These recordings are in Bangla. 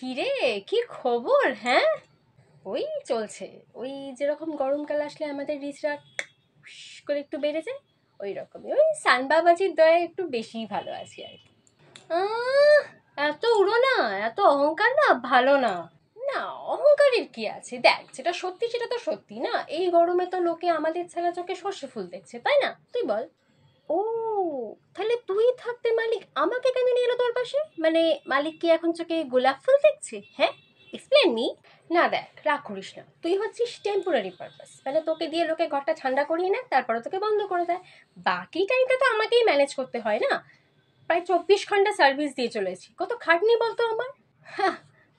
কিরে কি খবর হ্যাঁ ওই চলছে ওই যেরকম গরমকাল আসলে আমাদের রিচরা করে একটু বেড়ে যায় ওই রকমই ওই সানবাবাজির দয়া একটু বেশি ভালো আছি আর কি এত উড়ো না এত অহংকার না ভালো না না অহংকারের কি আছে দেখ যেটা সত্যি সেটা তো সত্যি না এই গরমে তো লোকে আমাদের ছাড়া চোখে সর্ষে ফুল দেখছে তাই না তুই বল ও তাহলে তুই থাক আমাকে কেন নিয়ে এলো তোর পাশে মানে মালিক কি এখন চোখে গোলাপ ফুল দেখছে হ্যাঁ এক্সপ্লেন মি না দেখ রাগ করিস না তুই হচ্ছিস টেম্পোরারি পারপাস মানে তোকে দিয়ে লোকে ঘরটা ঠান্ডা করিয়ে নেয় তারপরে তোকে বন্ধ করে দেয় বাকি টাইমটা তো আমাকেই ম্যানেজ করতে হয় না প্রায় চব্বিশ ঘন্টা সার্ভিস দিয়ে চলেছি কত খাটনি বলতো আমার হ্যাঁ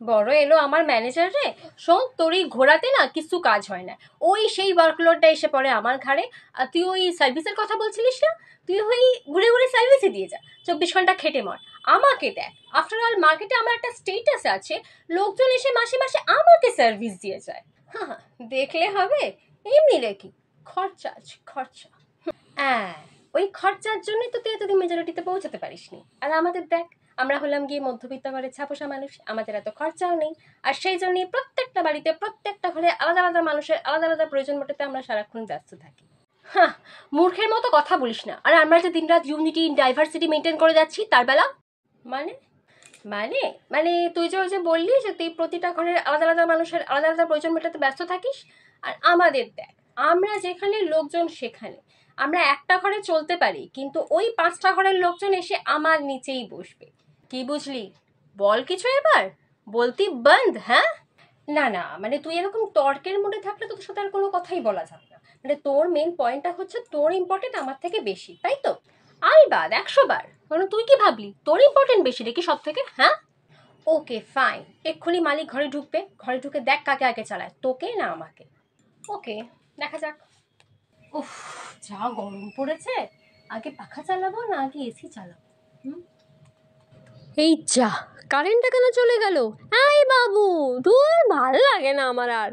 বড় এলো আমার ম্যানেজার রে শোন তোর এই ঘোরাতে না কিছু কাজ হয় না ওই সেই ওয়ার্কলোডটা এসে পড়ে আমার ঘাড়ে আর তুই ওই সার্ভিসের কথা বলছিলিস না তুই ওই ঘুরে ঘুরে সার্ভিসে দিয়ে যা চব্বিশ ঘন্টা খেটে মর আমাকে দেখ আফটার অল মার্কেটে আমার একটা স্টেটাস আছে লোকজন এসে মাসে মাসে আমাকে সার্ভিস দিয়ে যায় হ্যাঁ দেখলে হবে এমনি কি খরচা আছে খরচা হ্যাঁ ওই খরচার জন্যই তো তুই এতদিন মেজরিটিতে পৌঁছাতে পারিসনি আর আমাদের দেখ আমরা হলাম গিয়ে মধ্যবিত্ত ঘরের ছাপোষা মানুষ আমাদের এত খরচাও নেই আর সেই জন্যই প্রত্যেকটা বাড়িতে প্রত্যেকটা ঘরে আলাদা আলাদা মানুষের আলাদা আলাদা প্রয়োজন মোটাতে আমরা সারাক্ষণ ব্যস্ত থাকি হ্যাঁ মূর্খের মতো কথা বলিস না আর আমরা যে দিনরাত ইউনিটি ডাইভার্সিটি মেনটেন করে যাচ্ছি তার বেলা মানে মানে মানে তুই যে ওই যে বললি যে তুই প্রতিটা ঘরের আলাদা আলাদা মানুষের আলাদা আলাদা প্রয়োজন মেটাতে ব্যস্ত থাকিস আর আমাদের দেখ আমরা যেখানে লোকজন সেখানে আমরা একটা ঘরে চলতে পারি কিন্তু ওই পাঁচটা ঘরের লোকজন এসে আমার নিচেই বসবে কি বুঝলি বল কিছু এবার বলতি বন্ধ হ্যাঁ না না মানে তুই এরকম তর্কের মনে থাকলে তোর সাথে আর কোনো কথাই বলা যাবে না মানে তোর মেন পয়েন্টটা হচ্ছে তোর ইম্পর্টেন্ট আমার থেকে বেশি তাই তো আলবাদ একশো বার কারণ মানে তুই কি ভাবলি তোর ইম্পর্টেন্ট বেশি রে কি সব থেকে হ্যাঁ ওকে ফাইন এক্ষুনি মালিক ঘরে ঢুকবে ঘরে ঢুকে দেখ কাকে আগে চালায় তোকে না আমাকে ওকে দেখা যাক উফ যা গরম পড়েছে আগে পাখা চালাবো না আগে এসি চালাবো হুম এই যা কারেন্টটা কেন চলে গেল আই বাবু ধুর ভাল লাগে না আমার আর